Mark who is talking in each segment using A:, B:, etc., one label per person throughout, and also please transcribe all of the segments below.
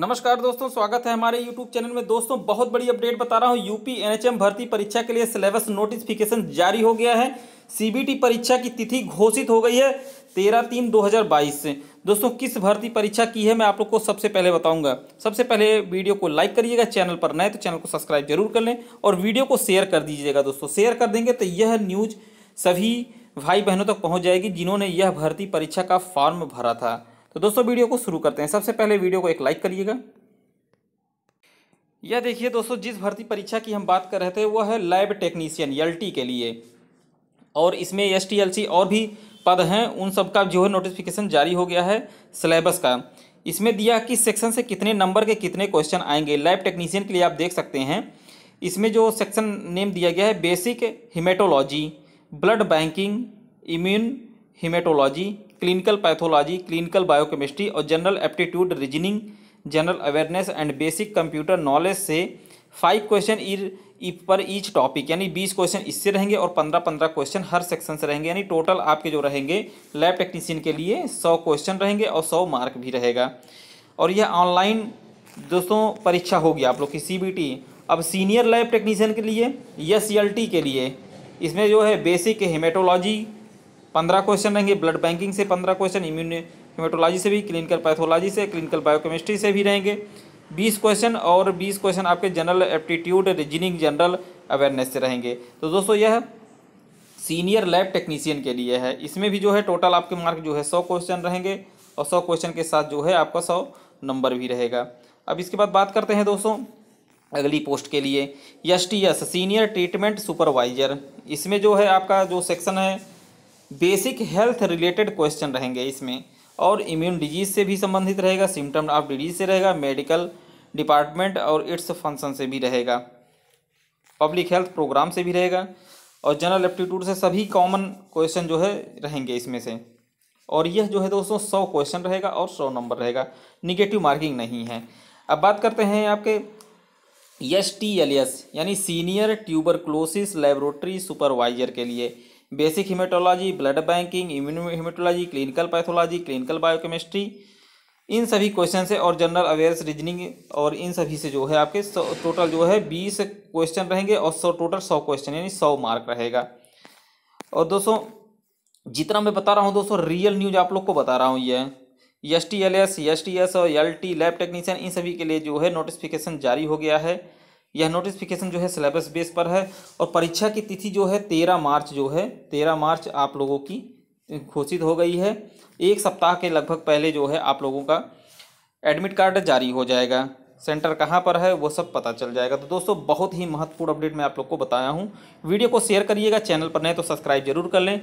A: नमस्कार दोस्तों स्वागत है हमारे यूट्यूब चैनल में दोस्तों बहुत बड़ी अपडेट बता रहा हूँ यूपी एनएचएम भर्ती परीक्षा के लिए सिलेबस नोटिफिकेशन जारी हो गया है सीबीटी परीक्षा की तिथि घोषित हो गई है तेरह तीन 2022 से दोस्तों किस भर्ती परीक्षा की है मैं आप लोग को सबसे पहले बताऊंगा सबसे पहले वीडियो को लाइक करिएगा चैनल पर नए तो चैनल को सब्सक्राइब जरूर कर लें और वीडियो को शेयर कर दीजिएगा दोस्तों शेयर कर देंगे तो यह न्यूज़ सभी भाई बहनों तक पहुँच जाएगी जिन्होंने यह भर्ती परीक्षा का फॉर्म भरा था तो दोस्तों वीडियो को शुरू करते हैं सबसे पहले वीडियो को एक लाइक करिएगा यह देखिए दोस्तों जिस भर्ती परीक्षा की हम बात कर रहे थे वह है लैब टेक्नीशियन एल के लिए और इसमें एस टी और भी पद हैं उन सब का जो है नोटिफिकेशन जारी हो गया है सिलेबस का इसमें दिया कि सेक्शन से कितने नंबर के कितने क्वेश्चन आएंगे लैब टेक्नीशियन के लिए आप देख सकते हैं इसमें जो सेक्शन नेम दिया गया है basic haematology blood banking immune haematology clinical pathology clinical biochemistry और general aptitude reasoning general awareness and basic computer knowledge से फाइव क्वेश्चन पर ईच टॉपिक यानी बीस क्वेश्चन इससे रहेंगे और पंद्रह पंद्रह क्वेश्चन हर सेक्शन से रहेंगे यानी टोटल आपके जो रहेंगे लैब टेक्नीशियन के लिए सौ क्वेश्चन रहेंगे और सौ मार्क भी रहेगा और यह ऑनलाइन दोस्तों परीक्षा होगी आप लोग की सी अब सीनियर लैब टेक्नीशियन के लिए या सी के लिए इसमें जो है बेसिक हेमेटोलॉजी पंद्रह क्वेश्चन रहेंगे ब्लड बैंकिंग से पंद्रह क्वेश्चन इम्यून से भी क्लिनिकल पैथोलॉजी से क्लिनिकल बायोकेमिस्ट्री से भी रहेंगे बीस क्वेश्चन और बीस क्वेश्चन आपके general aptitude reasoning general awareness से रहेंगे तो दोस्तों यह सीनियर लैब टेक्नीसियन के लिए है इसमें भी जो है टोटल आपके मार्क जो है सौ क्वेश्चन रहेंगे और सौ क्वेश्चन के साथ जो है आपका सौ नंबर भी रहेगा अब इसके बाद बात करते हैं दोस्तों अगली पोस्ट के लिए S T S senior treatment supervisor इसमें जो है आपका जो सेक्शन है बेसिक हेल्थ रिलेटेड क्वेश्चन रहेंगे इसमें और इम्यून डिजीज से भी संबंधित रहेगा सिम्टम ऑफ डिजीज से रहेगा मेडिकल डिपार्टमेंट और इट्स फंक्शन से भी रहेगा पब्लिक हेल्थ प्रोग्राम से भी रहेगा और जनरल एप्टीट्यूड से सभी कॉमन क्वेश्चन जो है रहेंगे इसमें से और यह जो है दोस्तों सौ क्वेश्चन रहेगा और सौ नंबर रहेगा निगेटिव मार्किंग नहीं है अब बात करते हैं आपके एस टी एल एस यानी senior tuberculosis laboratory supervisor के लिए basic haematology blood banking immuno haematology clinical pathology clinical biochemistry इन सभी क्वेश्चन से और जनरल अवेयरनेस रीजनिंग और इन सभी से जो है आपके टोटल जो है बीस क्वेश्चन रहेंगे और सौ टोटल सौ क्वेश्चन यानी सौ मार्क रहेगा और दोस्तों जितना मैं बता रहा हूँ दोस्तों रियल न्यूज आप लोग को बता रहा हूँ ये S T L S S T S और एल टी लैब टेक्नीशियन इन सभी के लिए जो है नोटिफिकेशन जारी हो गया है यह नोटिफिकेशन जो है सिलेबस बेस पर है और परीक्षा की तिथि जो है तेरह मार्च जो है तेरह मार्च आप लोगों की घोषित हो गई है एक सप्ताह के लगभग पहले जो है आप लोगों का एडमिट कार्ड जारी हो जाएगा सेंटर कहाँ पर है वो सब पता चल जाएगा तो दोस्तों बहुत ही महत्वपूर्ण अपडेट मैं आप लोग को बताया हूँ वीडियो को शेयर करिएगा चैनल पर नहीं तो सब्सक्राइब जरूर कर लें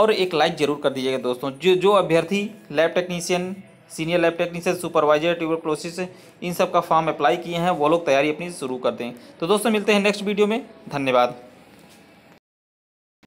A: और एक लाइक ज़रूर कर दीजिएगा दोस्तों जो जो अभ्यर्थी lab technician senior lab technician supervisor process इन सब का फॉर्म अप्लाई किए हैं वो लोग तैयारी अपनी शुरू कर दें तो दोस्तों मिलते हैं नेक्स्ट वीडियो में धन्यवाद